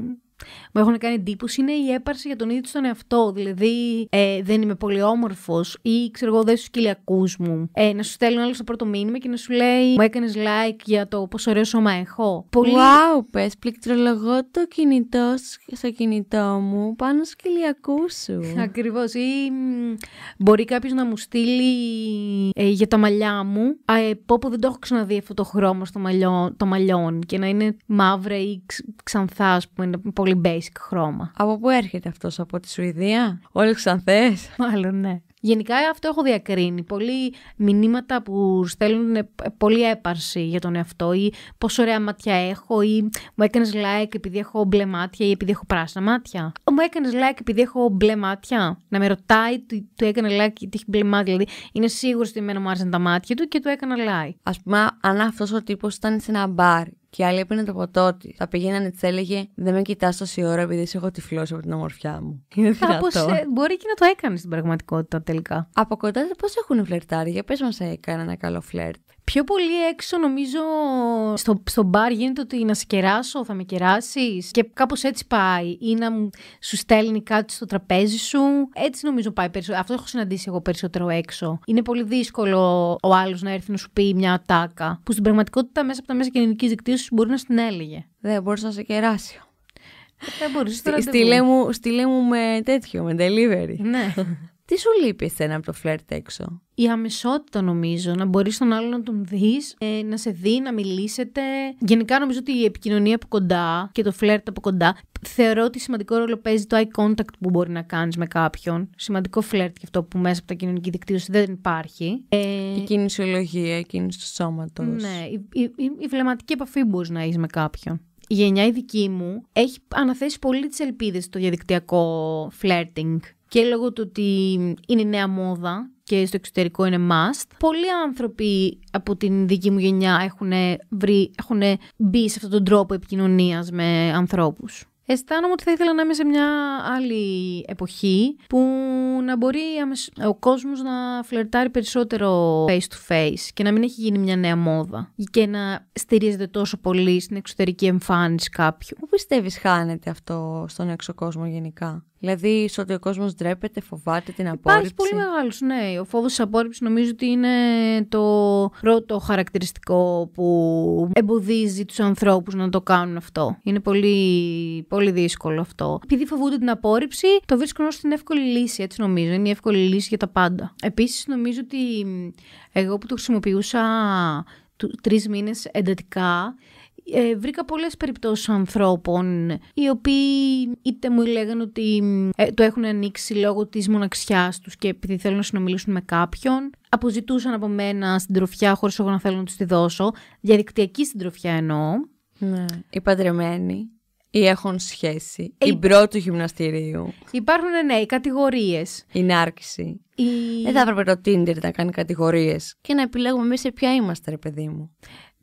[SPEAKER 2] μου έχουν κάνει εντύπωση είναι η έπαρση για τον ίδιο του τον εαυτό. Δηλαδή, ε, δεν είμαι πολύ όμορφος ή ξέρω εγώ, δεν στους κυλιακού μου. Ε, να σου στέλνει άλλο το πρώτο μήνυμα και να σου λέει Μου έκανες like για το πόσο ωραίο σώμα έχω.
[SPEAKER 1] Πολύ. Wow, πες, πληκτρολογώ το κινητό στο κινητό μου πάνω στους κυλιακού σου. (laughs) Ακριβώς. Ή μπορεί κάποιος να μου στείλει
[SPEAKER 2] ε, για τα μαλλιά μου. Ε, πω, πω δεν το έχω ξαναδεί αυτό το χρώμα στο μαλλιό, των μαλλιών και να είναι μαύρα ή ξ, ξανθά, ας πούμε πολύ basic χρώμα. Από πού έρχεται αυτός, από τη Σουηδία, όλες ξανθές. (laughs) Μάλλον ναι. Γενικά αυτό έχω διακρίνει. Πολλοί μηνύματα που ερχεται αυτό απο τη σουηδια ολοι ξανθε πολλή πολλοι μηνυματα που στελνουν ε, πολύ επαρση για τον εαυτό ή πόσο ωραία μάτια έχω ή μου έκανες like επειδή έχω μπλε μάτια ή επειδή έχω πράσινα μάτια. Μου έκανες like επειδή έχω μπλε μάτια. Να με ρωτάει, του, το έκανε like γιατί έχει μπλε μάτια. Δηλαδή είναι σίγουρος
[SPEAKER 1] ότι εμένα μου άρεσαν τα μάτια του και του έκανα like. Ας πούμε, αν αυτός ο τύπος ήταν σε ένα μπαρ και άλλοι άλλη έπαιρνε το ποτό της. Θα πηγαίνανε, της έλεγε Δεν με κοιτάς τόση ώρα επειδή σε έχω τυφλώσει από την ομορφιά μου. (laughs)
[SPEAKER 2] Είναι Κάπως ε, μπορεί και να το έκανε στην πραγματικότητα τελικά. Από κοντά πώς έχουν φλερτάρει,
[SPEAKER 1] για πες μας ε, έκανε ένα καλό φλερτ.
[SPEAKER 2] Πιο πολύ έξω νομίζω στο, στο μπαρ γίνεται ότι να σε κεράσω, θα με κεράσεις και κάπως έτσι πάει ή να σου στέλνει κάτι στο τραπέζι σου. Έτσι νομίζω πάει περισσότερο. Αυτό έχω συναντήσει εγώ περισσότερο έξω. Είναι πολύ δύσκολο ο άλλος να έρθει να σου πει μια ατάκα που στην πραγματικότητα μέσα από τα μέσα κοινωνικής δικτύωσης μπορεί να στην έλεγε. Δεν μπορούσα να σε κεράσει.
[SPEAKER 1] Δεν μπορούσα. Στείλε μου, μου με τέτοιο, με delivery. Ναι. (laughs) Τι σου λείπει εσένα από το φλερτ έξω.
[SPEAKER 2] Η αμεσότητα νομίζω, να μπορείς τον άλλον να τον δεις, ε, να σε δει, να μιλήσετε. Γενικά νομίζω ότι η επικοινωνία από κοντά και το φλερτ από κοντά. Θεωρώ ότι σημαντικό ρόλο παίζει το eye contact που μπορεί να κάνεις με κάποιον. Σημαντικό φλερτ και αυτό που μέσα από τα κοινωνική δικτύωση δεν υπάρχει. Ε, η κινησιολογία, η κίνηση του σώματος. Ναι, η, η, η, η βλεμματική επαφή μπορείς να έχεις με κάποιον η γενιά η δική μου έχει αναθέσει πολύ τις ελπίδες στο διαδικτυακό flirting και λόγω του ότι είναι νέα μόδα και στο εξωτερικό είναι must. Πολλοί άνθρωποι από την δική μου γενιά έχουν, βρει, έχουν μπει σε αυτόν τον τρόπο επικοινωνίας με ανθρώπους. Αισθάνομαι ότι θα ήθελα να είμαι σε μια άλλη εποχή που να μπορεί ο κόσμος να φλερτάρει περισσότερο face to face και να μην έχει γίνει μια νέα μόδα και να στηρίζεται τόσο πολύ
[SPEAKER 1] στην εξωτερική εμφάνιση κάποιου. Πού πιστεύεις χάνεται αυτό στον έξω κόσμο γενικά? Δηλαδή, σε ότι ο κόσμος ντρέπεται, φοβάται την απόρριψη. Υπάρχει πολύ
[SPEAKER 2] μεγάλος, ναι. Ο φόβος της απόρριψης νομίζω ότι είναι το πρώτο χαρακτηριστικό που εμποδίζει τους ανθρώπους να το κάνουν αυτό. Είναι πολύ, πολύ δύσκολο αυτό. Επειδή φοβούνται την απόρριψη, το βρίσκουν ως την εύκολη λύση, έτσι νομίζω. Είναι η εύκολη λύση για τα πάντα. Επίσης, νομίζω ότι εγώ που το χρησιμοποιούσα τρεις μήνες εντατικά, ε, βρήκα πολλές περιπτώσεις ανθρώπων οι οποίοι είτε μου λέγανε ότι ε, το έχουν ανοίξει λόγω της μοναξιάς τους και επειδή θέλουν να συνομιλήσουν με κάποιον αποζητούσαν από μένα συντροφιά χωρίς εγώ να θέλω να τους τη δώσω διαδικτυακή συντροφιά εννοώ
[SPEAKER 1] ναι. οι παντρεμένοι ή έχουν σχέση. Ε, η πρωτη του γυμναστηρίου. Υπάρχουν, ε, ναι, οι κατηγορίες. Η νάρκηση. Η... Δεν θα έπρεπε το Tinder να κάνει κατηγορίες και να επιλέγουμε εμείς σε ποια είμαστε, ρε παιδί μου.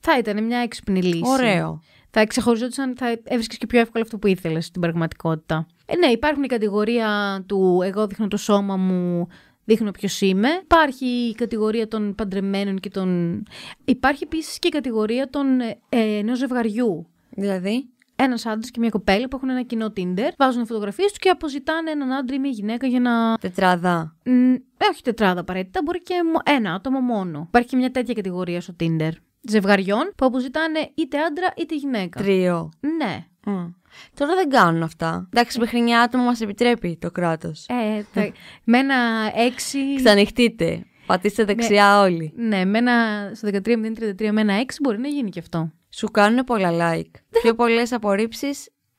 [SPEAKER 1] Θα ήταν μια έξυπνη λύση. Ωραίο.
[SPEAKER 2] Θα ξεχωριζόντουσαν, θα έβρισκες και πιο εύκολα αυτό που ήθελες στην πραγματικότητα. Ε, ναι, υπάρχουν η κατηγορία του εγώ δείχνω το σώμα μου, δείχνω ποιος είμαι. Υπάρχει η κατηγορία των παντρεμένων και των. Υπάρχει επίσης και η κατηγορία των ε, ενός ζευγαριού. Δηλαδή. Ένας άντρας και μια κοπέλα που έχουν ένα κοινό Tinder, βάζουν φωτογραφίες τους και αποζητάνε έναν άντρα ή μια γυναίκα για να. Τετράδα. Ε, όχι τετράδα απαραίτητα, μπορεί και ένα άτομο μόνο. Υπάρχει και μια τέτοια κατηγορία στο Tinder ζευγαριών που αποζητάνε είτε άντρα είτε γυναίκα. Τρίο. Ναι.
[SPEAKER 1] Mm. Τώρα δεν κάνουν αυτά. Εντάξει, μια ε. άτομα μας επιτρέπει το κράτος.
[SPEAKER 2] Ε, τα... με ένα έξι.
[SPEAKER 1] Ξανοιχτείτε. Πατήστε δεξιά με... όλοι.
[SPEAKER 2] Ναι, με ένα... στο 13.033 με ένα 6 μπορεί να γίνει και αυτό. Σου κάνουν πολλά like.
[SPEAKER 1] Πιο πολλές απορρίψεις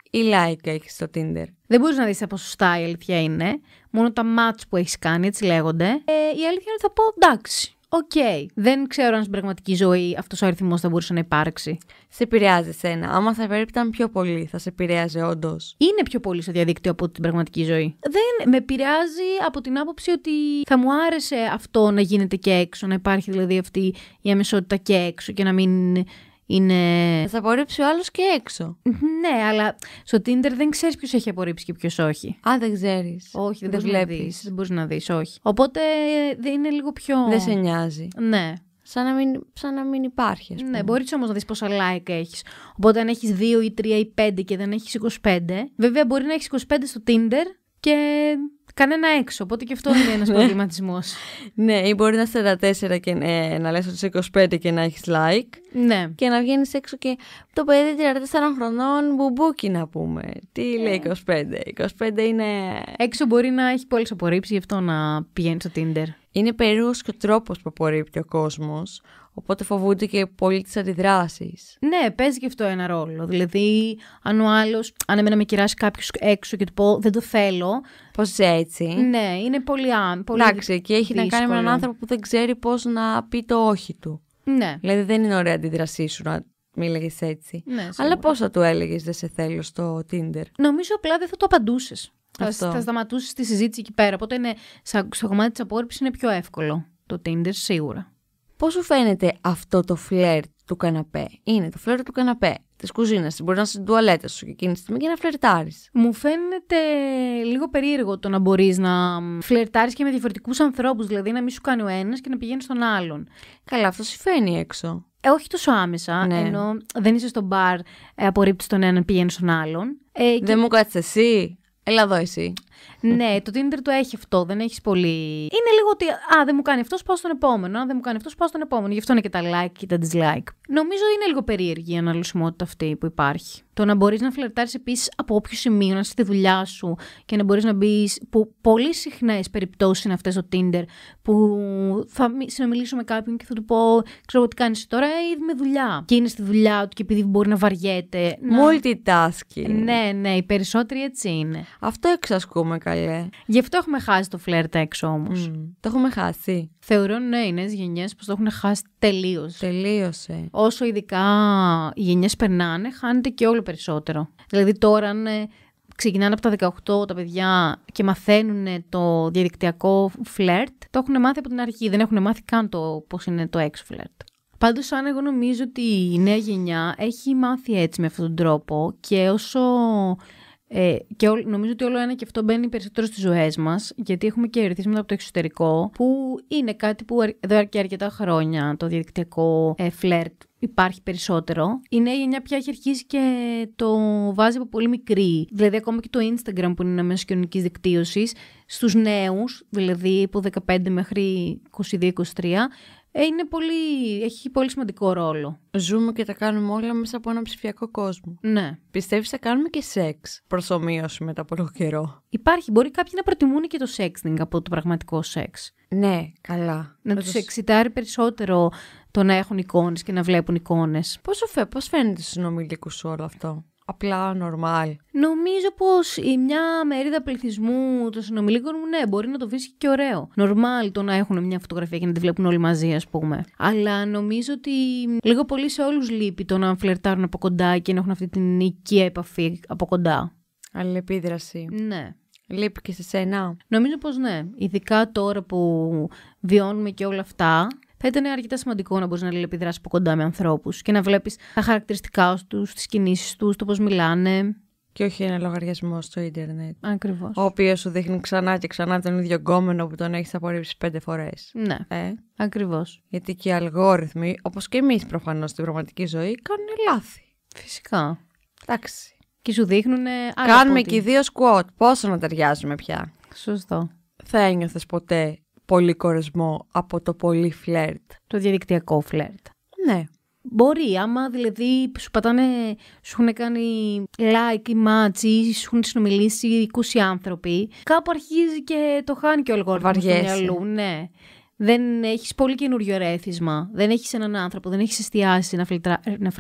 [SPEAKER 1] ή like έχεις στο Tinder.
[SPEAKER 2] Δεν μπορείς να δεις τα ποσοστά η αλήθεια είναι. Μόνο τα match που έχεις κάνει, έτσι λέγονται. Ε, η αλήθεια είναι ότι θα πω εντάξει. Οκ. Δεν ξέρω αν στην πραγματική ζωή αυτός ο αριθμός θα μπορούσε να υπάρξει. Σε επηρεάζει
[SPEAKER 1] σένα. Άμα θα περίπταν πιο πολύ, θα σε επηρέαζε όντως. Είναι πιο πολύ στο διαδίκτυο από την πραγματική ζωή.
[SPEAKER 2] Δεν με επηρεάζει από την άποψη ότι θα μου άρεσε αυτό να γίνεται και έξω, να υπάρχει δηλαδή αυτή η αμεσότητα και έξω και να μην είναι. Θα απορρίψει ο άλλος και έξω. Ναι, αλλά στο Tinder δεν ξέρεις ποιος έχει απορρίψει και ποιος όχι.
[SPEAKER 1] Α, δεν ξέρεις. Όχι, δεν, δεν Δεν
[SPEAKER 2] μπορείς να δεις, όχι. Οπότε είναι λίγο
[SPEAKER 1] πιο. Δεν σε νοιάζει.
[SPEAKER 2] Ναι. Σαν να μην, σαν να μην υπάρχει. ας ναι, πούμε. Ναι, μπορείς όμως να δεις πόσα like έχεις. Οπότε αν έχεις 2 ή 3 ή 5 και δεν έχεις 25. Βέβαια, μπορεί να έχεις 25 στο Tinder και Κανένα έξω, οπότε και αυτό είναι ένας (laughs) ναι. προβληματισμός.
[SPEAKER 1] ναι, ή μπορεί να είσαι 14 ε, και να λες ότι είσαι 25 και να έχεις like. Ναι. Και να βγαίνεις έξω και το παιδί 34 χρονών μπουμπούκι να πούμε. Τι ε. λέει 25. 25 είναι... Έξω μπορεί να έχει πολλές απορρίψεις γι' αυτό να πηγαίνεις στο Tinder. Είναι περίεργος και ο τρόπος που απορρίπτει ο κόσμος Οπότε φοβούνται και πολύ τις αντιδράσεις.
[SPEAKER 2] Ναι, παίζει και αυτό ένα ρόλο. Δηλαδή, αν ο άλλος, αν εμένα με κυράσει κάποιος έξω και του πω δεν το θέλω.
[SPEAKER 1] Πώς έτσι. Ναι,
[SPEAKER 2] είναι πολύ άμυλο. Εντάξει, και έχει δύσκολο. να κάνει με έναν άνθρωπο
[SPEAKER 1] που δεν ξέρει πώς να πει το όχι του. Ναι. Δηλαδή, δεν είναι ωραία αντίδρασή σου να μίλαγε έτσι. Ναι, Αλλά πώς θα του έλεγες Δεν σε θέλω στο Tinder. Νομίζω απλά δεν θα το απαντούσες. Θα, θα σταματούσες τη συζήτηση
[SPEAKER 2] εκεί πέρα. Οπότε είναι, στο κομμάτι της απόρριψης είναι πιο εύκολο το Tinder σίγουρα.
[SPEAKER 1] Πώς σου φαίνεται αυτό το φλερτ του καναπέ. Είναι το φλερτ του καναπέ, της κουζίνας Μπορεί να είσαι στην τουαλέτα σου και εκείνη τη στιγμή και να φλερτάρεις.
[SPEAKER 2] Μου φαίνεται λίγο περίεργο το να μπορείς να φλερτάρεις και με διαφορετικούς ανθρώπους. Δηλαδή να μην σου κάνει ο ένας και να πηγαίνεις στον άλλον. Καλά, αυτό συμβαίνει έξω. Ε, όχι τόσο άμεσα, ναι. ενώ δεν είσαι στο μπαρ, ε, απορρίπτεις τον έναν, πηγαίνεις στον άλλον. Ε, Δεν μου κάτσε εσύ. Έλα εδώ εσύ ναι, το Tinder το έχει αυτό, δεν έχεις πολύ. Είναι λίγο ότι, α, δεν μου κάνει αυτός, πάω στον επόμενο. αν δεν μου κάνει αυτός, πάω στον επόμενο. Γι' αυτό είναι και τα like και τα dislike. Νομίζω είναι λίγο περίεργη η αναλυσιμότητα αυτή που υπάρχει. Το να μπορείς να φλερτάρεις επίσης από όποιο σημείο, να είσαι στη δουλειά σου και να μπορείς να μπεις. που πολύ συχνέ περιπτώσεις είναι αυτές στο Tinder που θα συνομιλήσω με κάποιον και θα του πω, ξέρω τι κάνεις τώρα, ή ε, με δουλειά. Και είναι στη δουλειά του και επειδή μπορεί να βαριέται. Multitasking. Ναι, ναι, οι περισσότεροι έτσι είναι. Αυτό εξασκούμε καλά καλέ. Γι' αυτό έχουμε χάσει το φλερτ έξω όμως. Mm. Το έχουμε χάσει. Θεωρώ νέε ναι, γενιέ που το έχουν χάσει τελείως. Τελείωσε. Όσο ειδικά οι γενιές περνάνε, χάνεται και όλο περισσότερο. Δηλαδή τώρα, αν ναι, ξεκινάνε από τα 18 τα παιδιά και μαθαίνουν το διαδικτυακό φλερτ, το έχουν μάθει από την αρχή. Δεν έχουν μάθει καν το πώς είναι το έξω φλερτ. Πάντως, αν εγώ νομίζω ότι η νέα γενιά έχει μάθει έτσι με αυτόν τον τρόπο και όσο ε, και νομίζω ότι όλο ένα και αυτό μπαίνει περισσότερο στις ζωές μας, γιατί έχουμε και ερεθίσματα από το εξωτερικό, που είναι κάτι που εδώ και αρκετά χρόνια το διαδικτυακό ε, φλερτ υπάρχει περισσότερο. Η νέα γενιά πια έχει αρχίσει και το βάζει από πολύ μικρή. Δηλαδή, ακόμα και το Instagram που είναι ένα μέσο κοινωνικής δικτύωσης, στους νέους, δηλαδή από 15 μέχρι 22-23,
[SPEAKER 1] ε, είναι πολύ, έχει πολύ σημαντικό ρόλο. Ζούμε και τα κάνουμε όλα μέσα από ένα ψηφιακό κόσμο. Ναι. Πιστεύεις θα κάνουμε και σεξ προσωμείωση μετά από λίγο καιρό. Υπάρχει, μπορεί κάποιοι να προτιμούν και το σεξτινγκ από το πραγματικό σεξ. Ναι, καλά.
[SPEAKER 2] Να τους εξητάρει περισσότερο το να έχουν εικόνες και να βλέπουν εικόνες. Πώς φαίνεται στους συνομιλίκους
[SPEAKER 1] σου όλο αυτό
[SPEAKER 2] απλά normal. Νομίζω πως η μια μερίδα πληθυσμού των συνομιλίκων μου, ναι, μπορεί να το βρίσκει και ωραίο. Νορμάλ το να έχουν μια φωτογραφία και να τη βλέπουν όλοι μαζί, ας πούμε. Αλλά νομίζω ότι λίγο πολύ σε όλους λείπει το να φλερτάρουν από κοντά και να έχουν αυτή την οικία επαφή από κοντά. Αλληλεπίδραση. Ναι. Λείπει και σε σένα. Νομίζω πως ναι. Ειδικά τώρα που βιώνουμε και όλα αυτά θα ήταν αρκετά σημαντικό να μπορείς να αλληλεπιδράσεις από κοντά με ανθρώπους και να βλέπεις τα χαρακτηριστικά τους, τις κινήσεις
[SPEAKER 1] τους, το πώς μιλάνε. Και όχι ένα λογαριασμό στο ίντερνετ. Ακριβώς. Ο οποίος σου δείχνει ξανά και ξανά τον ίδιο γκόμενο που τον έχεις απορρίψει πέντε φορές. Ναι. Ε? Ακριβώς. Γιατί και οι αλγόριθμοι, όπως και εμείς προφανώς στην πραγματική ζωή, κάνουν λάθη. Φυσικά. Εντάξει. Και σου δείχνουν. Κάνουμε και δύο σκουότ. Πόσο να ταιριάζουμε πια. Σωστό. Θα ένιωθες ποτέ πολύ κορεσμό από το πολύ φλερτ. Το διαδικτυακό φλερτ.
[SPEAKER 2] Ναι. Μπορεί, άμα δηλαδή σου πατάνε, σου έχουν κάνει like ή match ή σου έχουν συνομιλήσει 20 άνθρωποι, κάπου αρχίζει και το χάνει και ο αλγόριθμος του μυαλού. Ναι. Δεν έχεις πολύ καινούριο ρέθισμα. Δεν έχεις έναν άνθρωπο, δεν έχεις εστιάσει να, φλερτα... να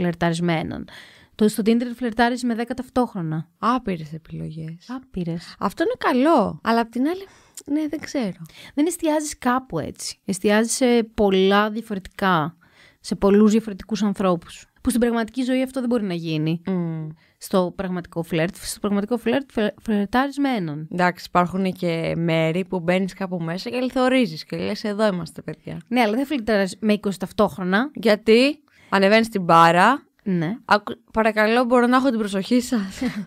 [SPEAKER 2] το στο Tinder φλερτάρεις με 10 ταυτόχρονα. Άπειρες επιλογές. Άπειρες. Αυτό είναι καλό. Αλλά απ' την άλλη, ναι, δεν ξέρω. Δεν εστιάζεις κάπου έτσι. Εστιάζεις σε πολλά διαφορετικά. Σε πολλούς διαφορετικούς ανθρώπους. Που στην πραγματική ζωή αυτό δεν μπορεί να γίνει.
[SPEAKER 1] Mm. Στο πραγματικό φλερτ. Στο πραγματικό φλερτ φλερτάρει με έναν. Εντάξει, υπάρχουν και μέρη που μπαίνεις κάπου μέσα και λιθορίζει και λες: Εδώ είμαστε, παιδιά. Ναι, αλλά δεν φλερτάρεις με 20 ταυτόχρονα. Γιατί ανεβαίνεις στην μπάρα, ναι. Παρακαλώ, μπορώ να έχω την προσοχή σας.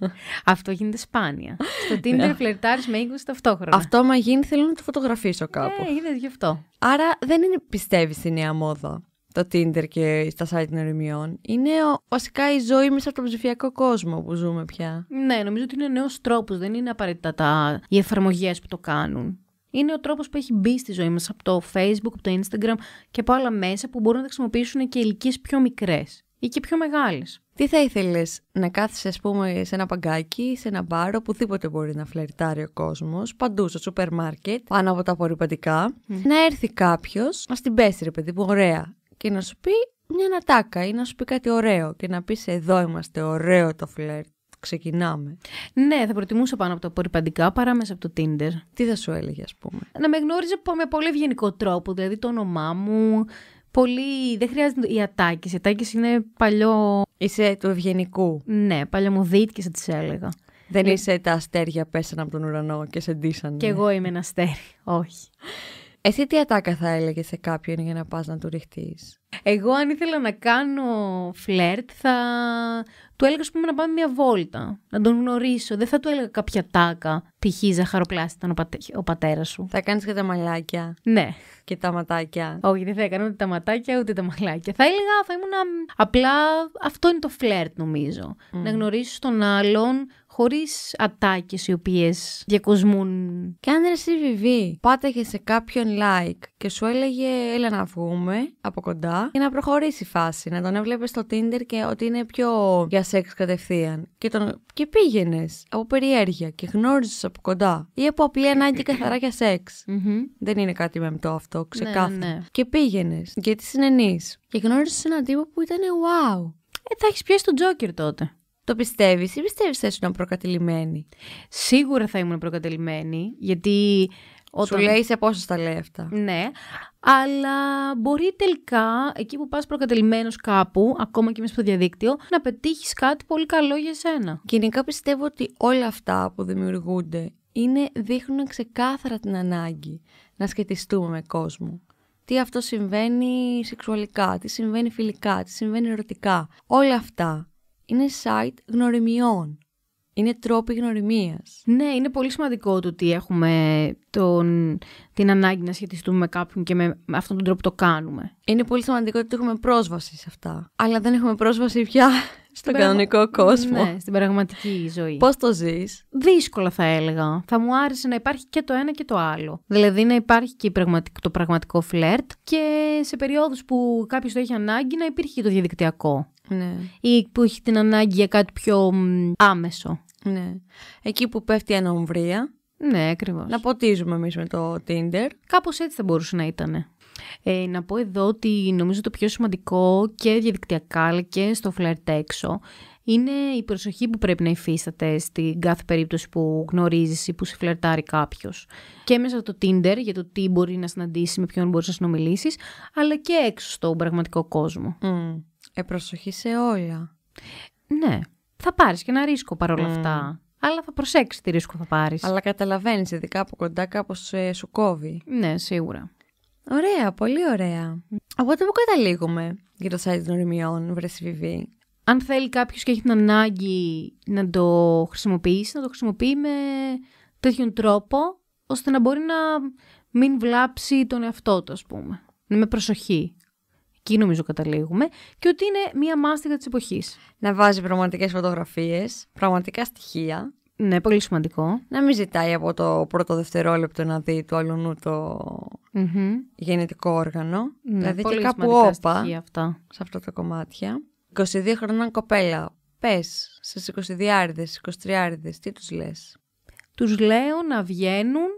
[SPEAKER 1] (laughs) Αυτό γίνεται σπάνια. Στο ναι. Tinder
[SPEAKER 2] φλερτάρεις με 20
[SPEAKER 1] ταυτόχρονα. Αυτό, άμα γίνει, θέλω να το φωτογραφίσω ναι, κάπου. Ναι, είδε γι' αυτό. Άρα δεν είναι, πιστεύεις, στη νέα μόδα το Tinder και στα site ερωμιών Είναι βασικά η ζωή μέσα
[SPEAKER 2] από τον ψηφιακό κόσμο που ζούμε πια. Ναι, νομίζω ότι είναι νέος τρόπος. Δεν είναι απαραίτητα τα... οι εφαρμογέ που το κάνουν. Είναι ο τρόπος που έχει μπει στη ζωή μας από το Facebook, από το Instagram και
[SPEAKER 1] από άλλα μέσα που μπορούν να τα χρησιμοποιήσουν και ηλικίες πιο μικρές ή και πιο μεγάλες. Τι θα ήθελες να κάθεσαι, ας πούμε, σε ένα παγκάκι, σε ένα μπαρ, οπουδήποτε μπορεί να φλερτάρει ο κόσμος, παντού στο σούπερ μάρκετ, πάνω από τα απορριπαντικά, να έρθει κάποιος, να την πέσει, ρε παιδί που ωραία, και να σου πει μια νατάκα ή να σου πει κάτι ωραίο και να πεις εδώ είμαστε, ωραίο το φλερτ. Ξεκινάμε. Ναι, θα προτιμούσα πάνω από τα απορριπαντικά παρά μέσα από το Tinder. Τι θα σου έλεγε, ας πούμε.
[SPEAKER 2] Να με γνώριζε με πολύ ευγενικό τρόπο, δηλαδή το όνομά μου,
[SPEAKER 1] πολύ. Δεν χρειάζεται η ατάκης. Η ατάκης είναι παλιό. Είσαι του ευγενικού. Ναι, παλαιομοδίτικη θα τη έλεγα. Δεν ε, είσαι τα αστέρια πέσανε από τον ουρανό και σε ντύσανε. Κι εγώ είμαι ένα αστέρι. Όχι. Εσύ τι ατάκα θα έλεγε σε κάποιον για να πας να του ρηχτείς. Εγώ
[SPEAKER 2] αν ήθελα να κάνω φλερτ θα του έλεγα ας πούμε να πάμε μια βόλτα, να τον γνωρίσω. Δεν θα του έλεγα κάποια τάκα, π.χ. ζαχαροπλάστη ήταν ο, πατε... πατέρας σου. Θα κάνεις και τα μαλάκια. Ναι. Και τα ματάκια. Όχι, δεν θα έκανα ούτε τα ματάκια ούτε τα μαλάκια. Θα έλεγα, θα ήμουν απλά, αυτό είναι το φλερτ νομίζω. Mm. Να γνωρίσει τον άλλον Χωρίς ατάκες οι οποίες διακοσμούν.
[SPEAKER 1] Και αν εσύ πάταγε σε κάποιον like και σου έλεγε έλα να βγούμε από κοντά και να προχωρήσει η φάση, να τον έβλεπες στο Tinder και ότι είναι πιο για σεξ κατευθείαν και, τον... και πήγαινες από περιέργεια και γνώριζες από κοντά ή από απλή ανάγκη καθαρά για σεξ. mm Δεν είναι κάτι το αυτό, ναι, ξεκάθαρα. Ναι, Και πήγαινες γιατί συνενείς. Και γνώριζες έναν τύπο που ήταν wow. Ε, θα έχεις πιάσει τον Τζόκερ τότε. Το πιστεύεις ή πιστεύεις ότι ήσουν προκατηλημένη. Σίγουρα θα ήμουν προκατηλημένη, γιατί.
[SPEAKER 2] Όταν... Σου λέει σε
[SPEAKER 1] πόσο τα λέει αυτά.
[SPEAKER 2] Ναι, αλλά μπορεί τελικά εκεί που πας προκατελημένο κάπου, ακόμα και μέσα στο διαδίκτυο, να πετύχεις κάτι
[SPEAKER 1] πολύ καλό για σένα. Γενικά πιστεύω ότι όλα αυτά που δημιουργούνται είναι, δείχνουν ξεκάθαρα την ανάγκη να σχετιστούμε με κόσμο. Τι αυτό συμβαίνει σεξουαλικά, τι συμβαίνει φιλικά, τι συμβαίνει ερωτικά. Όλα αυτά είναι site γνωριμιών. Είναι τρόποι γνωριμίας. Ναι, είναι πολύ σημαντικό το ότι
[SPEAKER 2] έχουμε τον, την ανάγκη να σχετιστούμε με κάποιον και με, με αυτόν τον τρόπο το κάνουμε.
[SPEAKER 1] Είναι πολύ σημαντικό ότι έχουμε πρόσβαση σε αυτά. Αλλά δεν έχουμε πρόσβαση πια στον κανονικό κόσμο. Ναι, στην
[SPEAKER 2] πραγματική ζωή. Πώς το ζεις. Δύσκολα θα έλεγα.
[SPEAKER 1] Θα μου άρεσε να
[SPEAKER 2] υπάρχει και το ένα και το άλλο. Δηλαδή να υπάρχει και το πραγματικό φλερτ και σε περιόδους που κάποιος το έχει ανάγκη να υπήρχε και το διαδικτυακό. Ναι. Ή που έχει την ανάγκη για κάτι πιο άμεσο. Ναι. Εκεί που πέφτει η ανομβρια Ναι, ακριβώς. Να ποτίζουμε εμείς με το Tinder. Κάπως έτσι θα μπορούσε να ήταν. Ε, να πω εδώ ότι νομίζω το πιο σημαντικό και διαδικτυακά αλλά και στο φλερτ έξω είναι η προσοχή που πρέπει να υφίσταται στην κάθε περίπτωση που γνωρίζεις ή που σε φλερτάρει κάποιος. Και μέσα το Tinder για το τι μπορεί να συναντήσει, με ποιον μπορείς να συνομιλήσεις, αλλά και έξω στον πραγματικό κόσμο. Mm. Ε, προσοχή σε όλα.
[SPEAKER 1] Ναι. Θα πάρεις και ένα ρίσκο παρόλα mm. αυτά. Αλλά θα προσέξεις τι ρίσκο θα πάρεις. Αλλά καταλαβαίνεις, ειδικά από κοντά, κάπως ε, σου κόβει. Ναι, σίγουρα. Ωραία, πολύ ωραία. Οπότε που καταλήγουμε για το site των βρε βρεσιβιβί. Αν θέλει κάποιος και έχει την
[SPEAKER 2] ανάγκη να το χρησιμοποιήσει, να το χρησιμοποιεί με τέτοιον τρόπο, ώστε να μπορεί να μην βλάψει τον εαυτό του, ας πούμε. Με προσοχή.
[SPEAKER 1] Εκεί νομίζω καταλήγουμε. Και ότι είναι μία μάστιγα της εποχής. Να βάζει πραγματικές φωτογραφίες, πραγματικά στοιχεία. Ναι, πολύ σημαντικό. Να μην ζητάει από το πρώτο δευτερόλεπτο να δει του αλλού το mm γεννητικό όργανο. Ναι, δηλαδή πολύ και κάπου όπα σε αυτά τα κομμάτια. 22 χρονών κοπέλα, πες στι 22 άριδες, 23 άριδες, τι τους λες. Τους λέω να
[SPEAKER 2] βγαίνουν,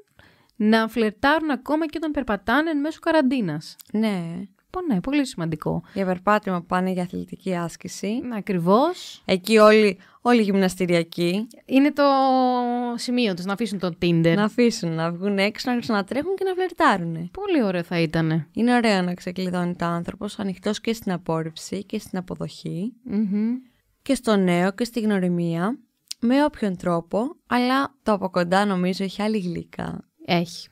[SPEAKER 2] να φλερτάρουν ακόμα και όταν περπατάνε μέσω καραντίνας.
[SPEAKER 1] Ναι ναι, πολύ σημαντικό. Για περπάτημα που πάνε για αθλητική άσκηση. Ναι, Ακριβώς. Εκεί όλοι, όλοι γυμναστηριακοί. Είναι το σημείο τους να αφήσουν τον Tinder. Να αφήσουν, να βγουν έξω, να ξανατρέχουν και να φλερτάρουν. Πολύ ωραίο θα ήταν. Είναι ωραίο να ξεκλειδώνει το άνθρωπος ανοιχτός και στην απόρριψη και στην αποδοχη Και στο νέο και στη γνωριμία. Με όποιον τρόπο, αλλά το από κοντά νομίζω έχει άλλη γλυκά. Έχει.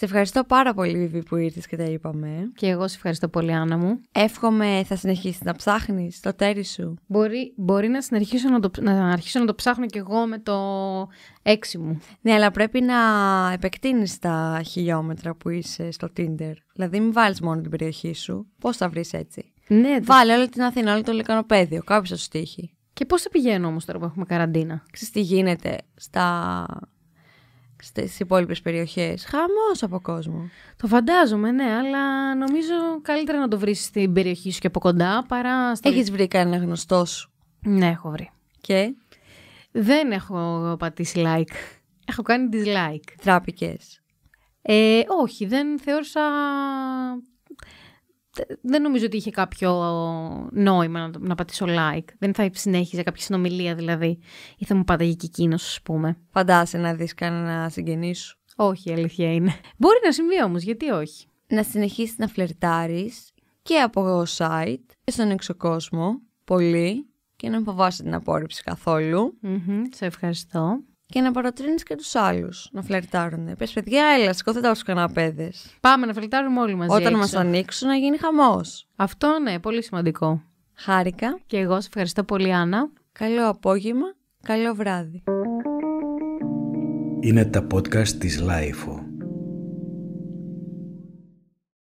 [SPEAKER 1] Σε ευχαριστώ πάρα πολύ, Βίβη που ήρθες και τα είπαμε. Και εγώ σε ευχαριστώ πολύ, Άννα μου. Εύχομαι θα συνεχίσεις να ψάχνεις το τέρι σου. Μπορεί, μπορεί να, συνεχίσω να, το, να αρχίσω να το ψάχνω και εγώ με το έξι μου. Ναι, αλλά πρέπει να επεκτείνεις τα χιλιόμετρα που είσαι στο Tinder. Δηλαδή, μην βάλεις μόνο την περιοχή σου. Πώς θα βρεις έτσι. Ναι, Βάλε όλη την Αθήνα, όλο το λικανοπαίδιο. Κάποιος θα σου τύχει. Και πώς θα πηγαίνω όμως τώρα που έχουμε καραντίνα. Ξέρεις τι γίνεται. Στα στις υπόλοιπες περιοχές. Χαμός από κόσμο. Το φαντάζομαι, ναι, αλλά νομίζω καλύτερα να το βρεις στην περιοχή σου και από κοντά παρά. Στο... Έχεις βρει κανένα γνωστό σου. Ναι, έχω βρει.
[SPEAKER 2] Και. Δεν έχω πατήσει like. Έχω κάνει dislike. Τράπηκες. Ε, όχι, δεν θεώρησα δεν νομίζω ότι είχε κάποιο νόημα να, πατήσω like. Δεν θα συνέχιζε κάποια
[SPEAKER 1] συνομιλία δηλαδή. Ή θα μου πάταγε και εκείνος, ας πούμε. Φαντάσαι να δεις κανένα συγγενή σου. Όχι, αλήθεια είναι. Μπορεί να συμβεί όμως, γιατί όχι. Να συνεχίσεις να φλερτάρεις και από site και στον εξωκόσμο. Πολύ. Και να μην φοβάσαι την απόρριψη καθόλου. σε ευχαριστώ και να παροτρύνεις και τους άλλους να φλερτάρουν. Πες, παιδιά, έλα, σηκώθε τα Πάμε να φλερτάρουμε όλοι μαζί. Όταν μας ανοίξουν, να γίνει χαμός. Αυτό ναι, πολύ σημαντικό. Χάρηκα. Και εγώ σε ευχαριστώ πολύ, Άννα. Καλό απόγευμα, καλό βράδυ.
[SPEAKER 2] Είναι τα podcast της Life.